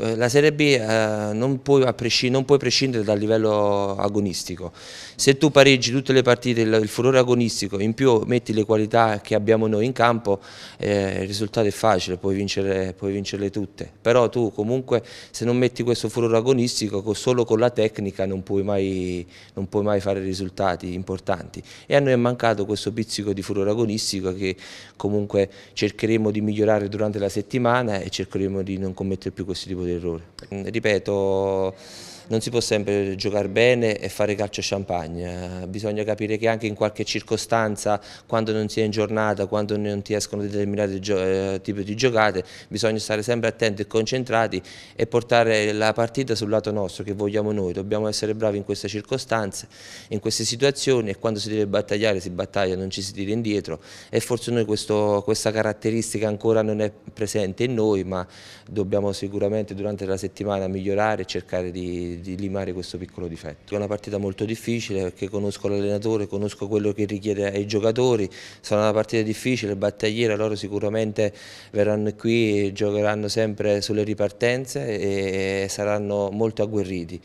Eh, la Serie B eh, non, puoi non, puoi prescindere dal livello agonistico. Se tu pareggi tutte le partite, il, il furore agonistico, in più metti le qualità che abbiamo noi in campo, eh, il risultato è facile, puoi, vincere, puoi, vincerle tutte. Però tu comunque se non metti questo furore agonistico, solo con la tecnica non puoi mai, non puoi mai fare risultati importanti. E a noi è mancato questo pizzico di furore agonistico che comunque cercheremo di migliorare durante la settimana e cercheremo di non commettere più questo tipo di dell'errore. Mm, ripeto, non si può sempre giocare bene e fare calcio champagne, eh. bisogna capire che anche in qualche circostanza, quando non si è in giornata, quando non ti escono determinati eh, tipi di giocate, bisogna stare sempre attenti e concentrati e portare la partita sul lato nostro che vogliamo noi, dobbiamo essere bravi in queste circostanze, in queste situazioni e quando si deve battagliare si battaglia, non ci si tira indietro e forse noi questo, questa caratteristica ancora non è presente in noi ma dobbiamo sicuramente durante la settimana migliorare e cercare di di, limare questo piccolo difetto. È una partita molto difficile perché conosco l'allenatore, conosco quello che richiede ai giocatori, sarà una partita difficile, battagliera, loro sicuramente verranno qui e giocheranno sempre sulle ripartenze e saranno molto agguerriti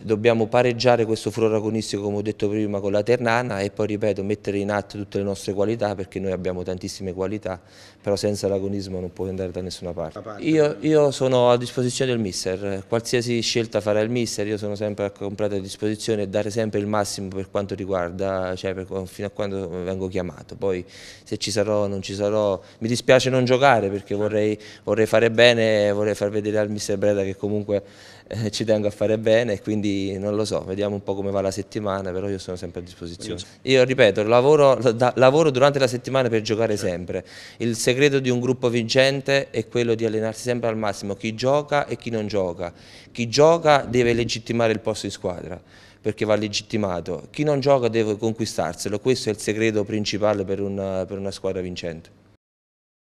dobbiamo pareggiare questo furore agonistico come ho detto prima con la Ternana e poi ripeto mettere in atto tutte le nostre qualità perché noi abbiamo tantissime qualità però senza l'agonismo non puoi andare da nessuna parte. Io, io, sono a disposizione del mister, qualsiasi scelta farà il mister io sono sempre a completa disposizione e dare sempre il massimo per quanto riguarda, cioè per, fino a quando vengo chiamato, poi se ci sarò o non ci sarò mi dispiace non giocare perché vorrei, vorrei fare bene, vorrei far vedere al mister Breda che comunque eh, ci tengo a fare bene e quindi quindi non lo so, vediamo un po' come va la settimana, però io sono sempre a disposizione. Io ripeto, lavoro, lavoro durante la settimana per giocare certo. sempre. Il segreto di un gruppo vincente è quello di allenarsi sempre al massimo, chi gioca e chi non gioca. Chi gioca deve legittimare il posto in squadra perché va legittimato, chi non gioca deve conquistarselo, questo è il segreto principale per una, per una squadra vincente.